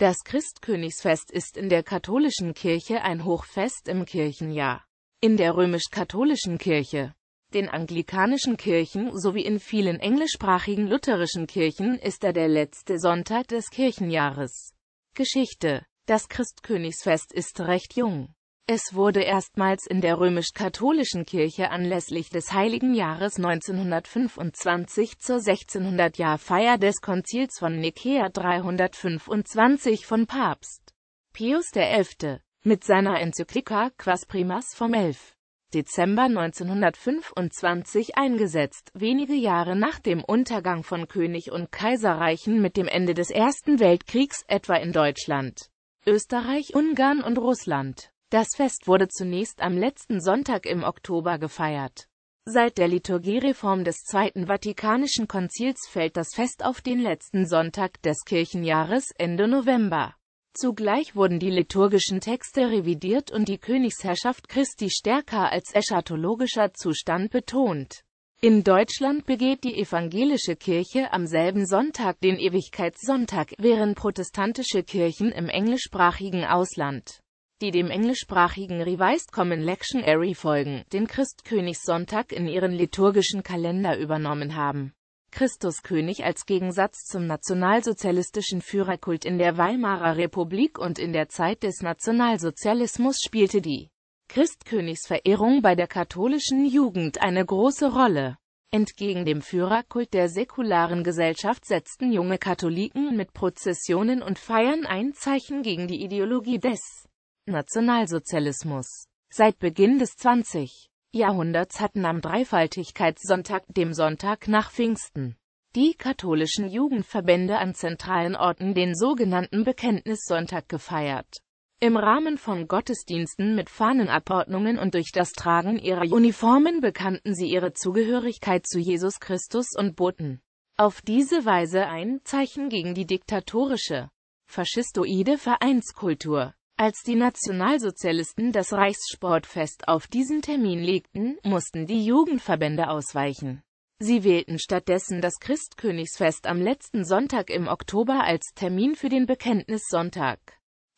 Das Christkönigsfest ist in der katholischen Kirche ein Hochfest im Kirchenjahr. In der römisch-katholischen Kirche, den anglikanischen Kirchen sowie in vielen englischsprachigen lutherischen Kirchen ist er der letzte Sonntag des Kirchenjahres. Geschichte Das Christkönigsfest ist recht jung. Es wurde erstmals in der römisch-katholischen Kirche anlässlich des Heiligen Jahres 1925 zur 1600-Jahr-Feier des Konzils von Nikea 325 von Papst Pius XI. mit seiner Enzyklika Quas Primas vom 11. Dezember 1925 eingesetzt, wenige Jahre nach dem Untergang von König und Kaiserreichen mit dem Ende des Ersten Weltkriegs, etwa in Deutschland, Österreich, Ungarn und Russland. Das Fest wurde zunächst am letzten Sonntag im Oktober gefeiert. Seit der Liturgiereform des Zweiten Vatikanischen Konzils fällt das Fest auf den letzten Sonntag des Kirchenjahres Ende November. Zugleich wurden die liturgischen Texte revidiert und die Königsherrschaft Christi stärker als eschatologischer Zustand betont. In Deutschland begeht die evangelische Kirche am selben Sonntag den Ewigkeitssonntag, während protestantische Kirchen im englischsprachigen Ausland die dem englischsprachigen Revised Common Lectionary folgen, den Christkönigssonntag in ihren liturgischen Kalender übernommen haben. Christuskönig als Gegensatz zum nationalsozialistischen Führerkult in der Weimarer Republik und in der Zeit des Nationalsozialismus spielte die Christkönigsverehrung bei der katholischen Jugend eine große Rolle. Entgegen dem Führerkult der säkularen Gesellschaft setzten junge Katholiken mit Prozessionen und Feiern ein Zeichen gegen die Ideologie des Nationalsozialismus. Seit Beginn des 20. Jahrhunderts hatten am Dreifaltigkeitssonntag, dem Sonntag nach Pfingsten, die katholischen Jugendverbände an zentralen Orten den sogenannten Bekenntnissonntag gefeiert. Im Rahmen von Gottesdiensten mit Fahnenabordnungen und durch das Tragen ihrer Uniformen bekannten sie ihre Zugehörigkeit zu Jesus Christus und boten auf diese Weise ein Zeichen gegen die diktatorische, faschistoide Vereinskultur. Als die Nationalsozialisten das Reichssportfest auf diesen Termin legten, mussten die Jugendverbände ausweichen. Sie wählten stattdessen das Christkönigsfest am letzten Sonntag im Oktober als Termin für den Bekenntnissonntag.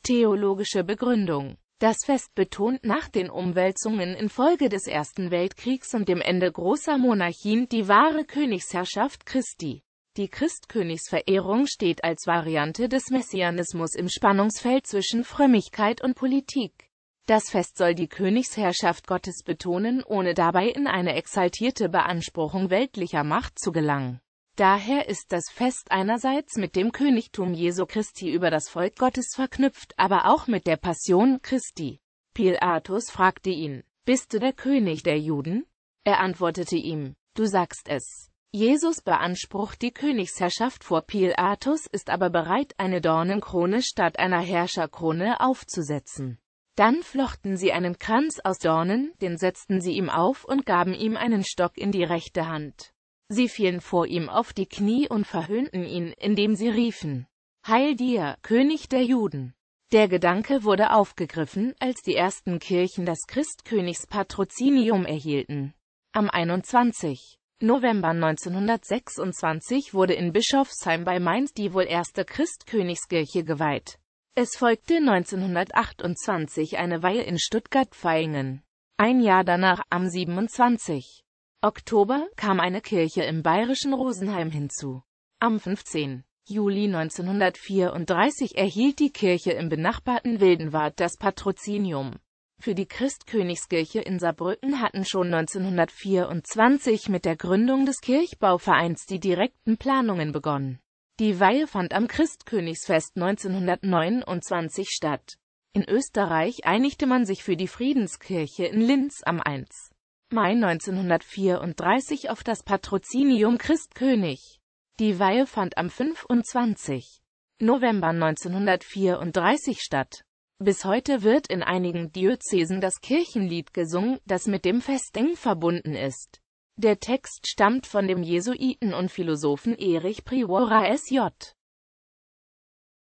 Theologische Begründung Das Fest betont nach den Umwälzungen infolge des Ersten Weltkriegs und dem Ende großer Monarchien die wahre Königsherrschaft Christi. Die Christkönigsverehrung steht als Variante des Messianismus im Spannungsfeld zwischen Frömmigkeit und Politik. Das Fest soll die Königsherrschaft Gottes betonen, ohne dabei in eine exaltierte Beanspruchung weltlicher Macht zu gelangen. Daher ist das Fest einerseits mit dem Königtum Jesu Christi über das Volk Gottes verknüpft, aber auch mit der Passion Christi. Pilatus fragte ihn, Bist du der König der Juden? Er antwortete ihm, Du sagst es. Jesus beansprucht die Königsherrschaft vor Pilatus, ist aber bereit, eine Dornenkrone statt einer Herrscherkrone aufzusetzen. Dann flochten sie einen Kranz aus Dornen, den setzten sie ihm auf und gaben ihm einen Stock in die rechte Hand. Sie fielen vor ihm auf die Knie und verhöhnten ihn, indem sie riefen, Heil dir, König der Juden! Der Gedanke wurde aufgegriffen, als die ersten Kirchen das Christkönigspatrozinium erhielten. Am 21. November 1926 wurde in Bischofsheim bei Mainz die wohl erste Christkönigskirche geweiht. Es folgte 1928 eine Weihe in Stuttgart-Vaihingen. Ein Jahr danach, am 27. Oktober, kam eine Kirche im bayerischen Rosenheim hinzu. Am 15. Juli 1934 erhielt die Kirche im benachbarten Wildenwart das Patrozinium für die Christkönigskirche in Saarbrücken hatten schon 1924 mit der Gründung des Kirchbauvereins die direkten Planungen begonnen. Die Weihe fand am Christkönigsfest 1929 statt. In Österreich einigte man sich für die Friedenskirche in Linz am 1. Mai 1934 auf das Patrozinium Christkönig. Die Weihe fand am 25. November 1934 statt. Bis heute wird in einigen Diözesen das Kirchenlied gesungen, das mit dem Fest eng verbunden ist. Der Text stammt von dem Jesuiten und Philosophen Erich Priora S.J.